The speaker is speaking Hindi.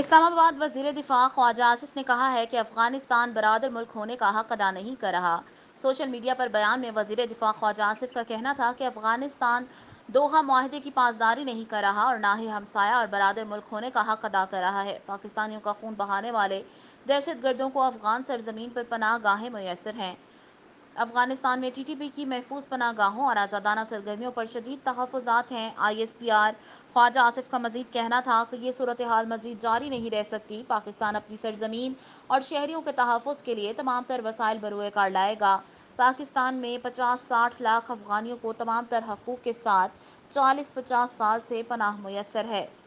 इस्लामाबाद वजीर दिफा ख्वाजा आसिफ ने कहा है कि अफगानिस्तान बरदर मुल्क होने का हक अदा नहीं कर रहा सोशल मीडिया पर बयान में वजीर दिफा ख्वाजा आसिफ का कहना था कि अफगानिस्तान दोहा माहदे की पासदारी नहीं कर रहा और ना ही हमसाया और बरदर मुल्क होने का हक अदा कर रहा है पाकिस्तानियों का खून बहाने वाले दहशत गर्दों को अफगान सरजमीन पर पनाह गाहें मैसर हैं अफगानिस्तान में टी टी पी की महफूज पना गाहों और आज़ादाना सरगर्मियों पर शदीद तहफात हैं I S P R Khawaja Asif का मजीद कहना था कि ये सूरत हाल मजीद जारी नहीं रह सकती पाकिस्तान अपनी सरजमीन और शहरीों के तहफ़ के लिए तमाम तर वसाइल बरूए कार लाएगा पाकिस्तान में पचास साठ लाख अफगानियों को तमाम तर हकूक़ के साथ चालीस पचास साल से पनाह मैसर है